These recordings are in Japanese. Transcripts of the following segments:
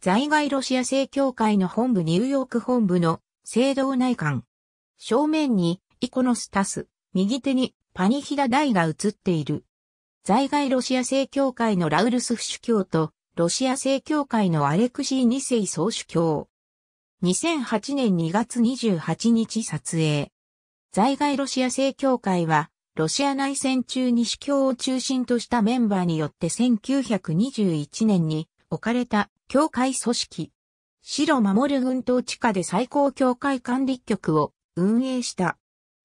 在外ロシア正教会の本部ニューヨーク本部の聖堂内観。正面にイコノスタス、右手にパニヒダ台が映っている。在外ロシア正教会のラウルスフ主教とロシア正教会のアレクシー2世総主教。2008年2月28日撮影。在外ロシア正教会は、ロシア内戦中に主教を中心としたメンバーによって1921年に置かれた教会組織。白守る軍統地下で最高教会管理局を運営した。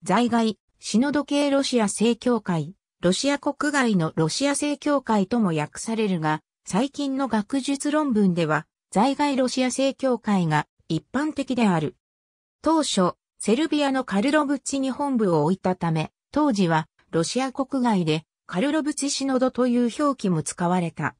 在外、シノド系ロシア正教会、ロシア国外のロシア正教会とも訳されるが、最近の学術論文では、在外ロシア正教会が一般的である。当初、セルビアのカルロブチに本部を置いたため、当時はロシア国外でカルロブチシノドという表記も使われた。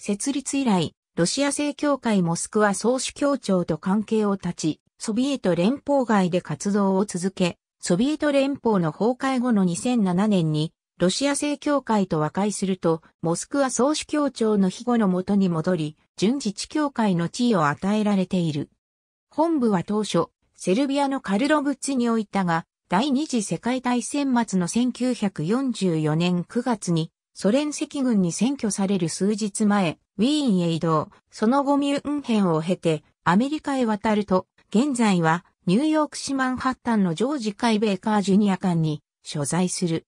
設立以来、ロシア正教会モスクワ総主教庁と関係を断ち、ソビエト連邦外で活動を続け、ソビエト連邦の崩壊後の2007年に、ロシア正教会と和解すると、モスクワ総主教庁の庇護のもとに戻り、準自治教会の地位を与えられている。本部は当初、セルビアのカルロブチに置いたが、第二次世界大戦末の1944年9月にソ連赤軍に占拠される数日前、ウィーンへ移動、その後ミュンヘンを経て、アメリカへ渡ると、現在は、ニューヨーク市マンハッタンのジョージ・カイ・ベーカー・ジュニア館に所在する。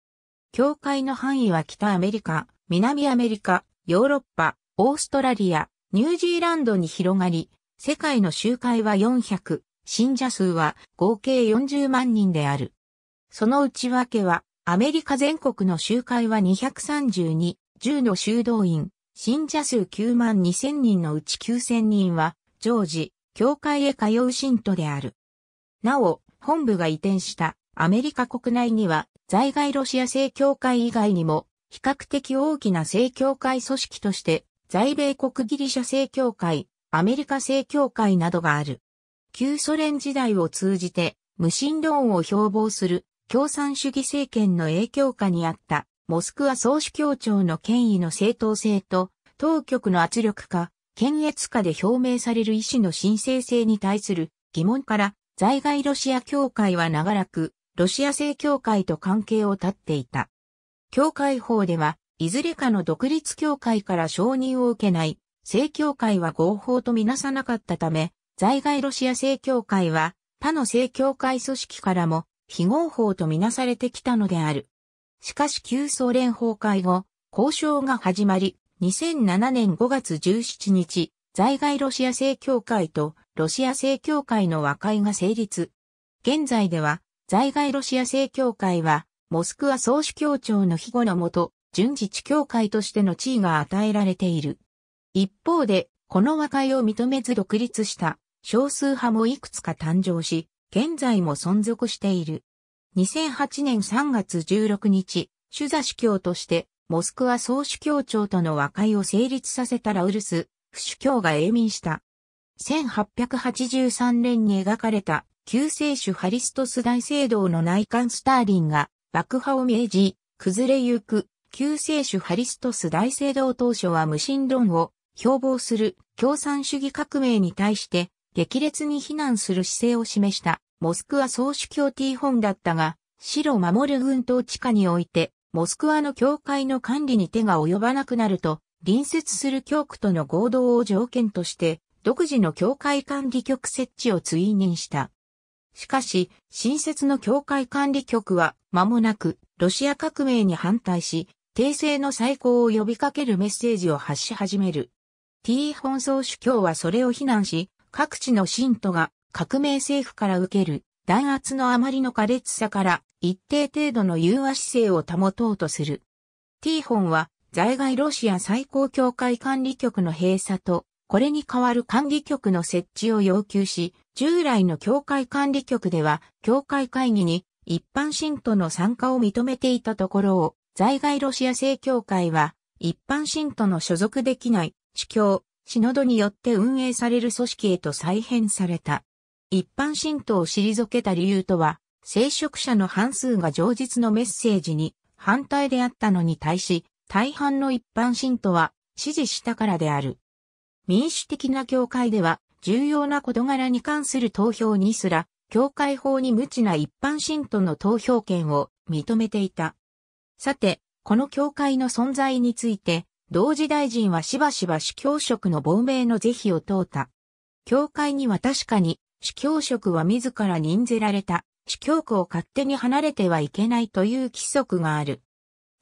教会の範囲は北アメリカ、南アメリカ、ヨーロッパ、オーストラリア、ニュージーランドに広がり、世界の集会は400、信者数は合計40万人である。その内訳は、アメリカ全国の集会は232、10の修道院、信者数9万2000人のうち9000人は、常時、教会へ通う信徒である。なお、本部が移転したアメリカ国内には、在外ロシア正教会以外にも、比較的大きな正教会組織として、在米国ギリシャ正教会、アメリカ正教会などがある。旧ソ連時代を通じて、無神論を標榜する共産主義政権の影響下にあったモスクワ総主教庁の権威の正当性と当局の圧力か、検閲下で表明される意思の申請性に対する疑問から在外ロシア協会は長らくロシア正教会と関係を断っていた。教会法では、いずれかの独立教会から承認を受けない、正教会は合法とみなさなかったため、在外ロシア正教会は他の正教会組織からも非合法とみなされてきたのである。しかし旧ソ連崩壊後、交渉が始まり、2007年5月17日、在外ロシア正教会とロシア正教会の和解が成立。現在では、在外ロシア正教会は、モスクワ総主教庁の庇護のもと、準自治教会としての地位が与えられている。一方で、この和解を認めず独立した少数派もいくつか誕生し、現在も存続している。2008年3月16日、主座主教として、モスクワ総主教庁との和解を成立させたラウルス、不主教が永眠した。1883年に描かれた、救世主ハリストス大聖堂の内観スターリンが、爆破を命じ、崩れゆく、救世主ハリストス大聖堂当初は無神論を、標榜する共産主義革命に対して、激烈に非難する姿勢を示した。モスクワ総主教 T 本だったが、白守る軍統地下において、モスクワの教会の管理に手が及ばなくなると、隣接する教区との合同を条件として、独自の教会管理局設置を追認した。しかし、新設の教会管理局は間もなくロシア革命に反対し、訂正の再考を呼びかけるメッセージを発し始める。T 本総主教はそれを非難し、各地の信徒が革命政府から受ける弾圧のあまりの苛烈さから一定程度の融和姿勢を保とうとする。ティーホンは在外ロシア最高協会管理局の閉鎖と、これに代わる管理局の設置を要求し、従来の協会管理局では、協会会議に一般信徒の参加を認めていたところを、在外ロシア正教会は、一般信徒の所属できない、主教、シノドによって運営される組織へと再編された。一般信徒を退けた理由とは、聖職者の半数が上述のメッセージに反対であったのに対し、大半の一般信徒は支持したからである。民主的な教会では、重要な事柄に関する投票にすら、教会法に無知な一般信徒の投票権を認めていた。さて、この教会の存在について、同時大臣はしばしば主教職の亡命の是非を問うた。教会には確かに司教職は自ら任ぜられた、司教区を勝手に離れてはいけないという規則がある。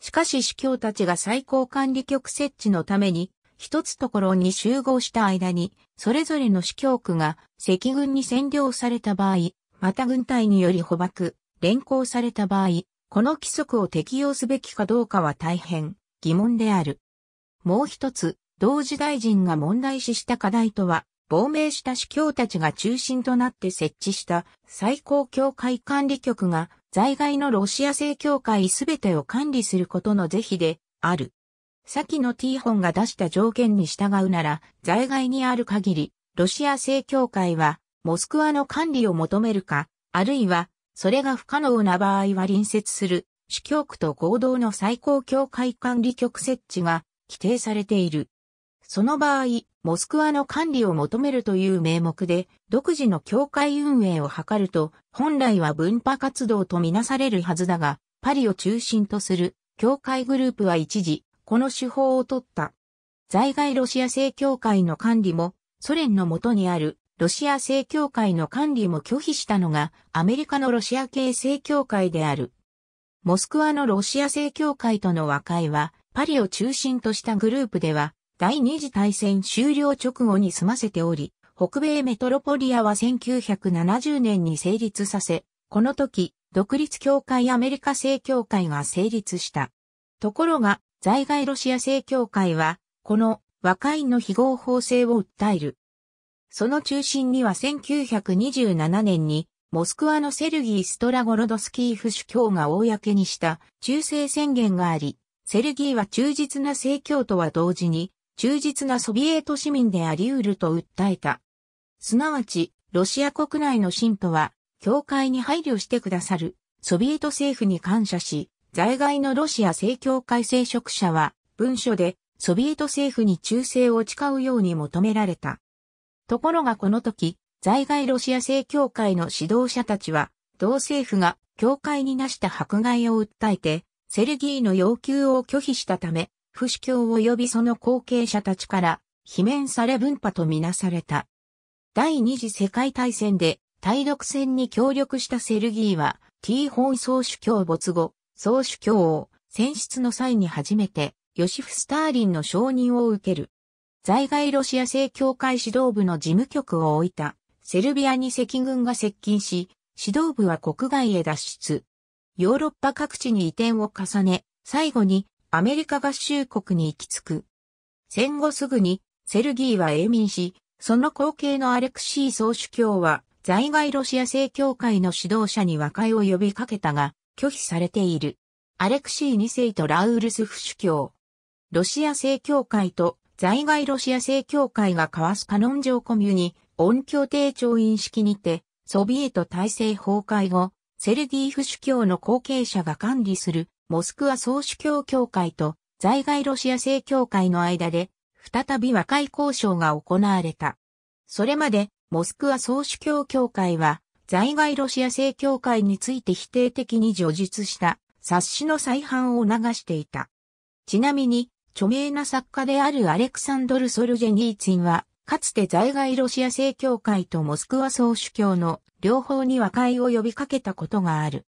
しかし司教たちが最高管理局設置のために、一つところに集合した間に、それぞれの司教区が赤軍に占領された場合、また軍隊により捕獲、連行された場合、この規則を適用すべきかどうかは大変疑問である。もう一つ、同時大臣が問題視した課題とは、亡命した主教たちが中心となって設置した最高教会管理局が在外のロシア正教会すべてを管理することの是非である。先のティーホンが出した条件に従うなら、在外にある限り、ロシア正教会は、モスクワの管理を求めるか、あるいは、それが不可能な場合は隣接する、主教区と合同の最高教会管理局設置が規定されている。その場合、モスクワの管理を求めるという名目で、独自の教会運営を図ると、本来は分派活動とみなされるはずだが、パリを中心とする教会グループは一時、この手法を取った。在外ロシア正教会の管理も、ソ連の元にあるロシア正教会の管理も拒否したのが、アメリカのロシア系正教会である。モスクワのロシア正教会との和解は、パリを中心としたグループでは、第二次大戦終了直後に済ませており、北米メトロポリアは1970年に成立させ、この時、独立協会アメリカ正教会が成立した。ところが、在外ロシア正教会は、この和解の非合法性を訴える。その中心には1927年に、モスクワのセルギー・ストラゴロドスキーフ主教が公にした忠誠宣言があり、セルギーは忠実な正教とは同時に、忠実なソビエト市民であり得ると訴えた。すなわち、ロシア国内の信徒は、教会に配慮してくださる、ソビエト政府に感謝し、在外のロシア正教会聖職者は、文書で、ソビエト政府に忠誠を誓うように求められた。ところがこの時、在外ロシア正教会の指導者たちは、同政府が教会になした迫害を訴えて、セルギーの要求を拒否したため、不死教及びその後継者たちから、罷免され分派とみなされた。第二次世界大戦で、対独戦に協力したセルギーは、T 本総主教没後、総主教を選出の際に初めて、ヨシフ・スターリンの承認を受ける。在外ロシア正教会指導部の事務局を置いた、セルビアに赤軍が接近し、指導部は国外へ脱出。ヨーロッパ各地に移転を重ね、最後にアメリカ合衆国に行き着く。戦後すぐにセルギーは永民し、その後継のアレクシー総主教は在外ロシア正教会の指導者に和解を呼びかけたが拒否されている。アレクシー2世とラウルスフ主教。ロシア正教会と在外ロシア正教会が交わすカノン上コミュニ、音響帝調印式にて、ソビエト体制崩壊後、セルギーフ主教の後継者が管理するモスクワ総主教協会と在外ロシア正教会の間で、再び和解交渉が行われた。それまで、モスクワ総主教協会は、在外ロシア正教会について否定的に叙述した冊子の再販を促していた。ちなみに、著名な作家であるアレクサンドル・ソルジェニーツィンは、かつて在外ロシア正教会とモスクワ総主教の両方に和解を呼びかけたことがある。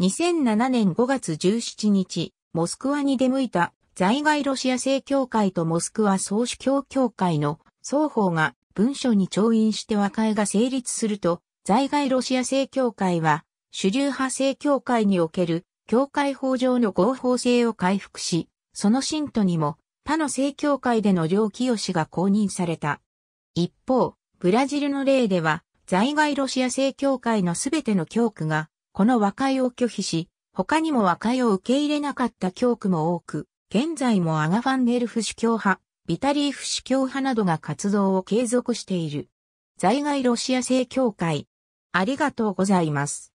2007年5月17日、モスクワに出向いた在外ロシア正教会とモスクワ総主教協会の双方が文書に調印して和解が成立すると、在外ロシア正教会は主流派正教会における教会法上の合法性を回復し、その信徒にも他の正教会での領清が公認された。一方、ブラジルの例では、在外ロシア正教会のすべての教区がこの和解を拒否し、他にも和解を受け入れなかった教区も多く、現在もアガファンネルフ主教派、ビタリーフ主教派などが活動を継続している。在外ロシア正教会。ありがとうございます。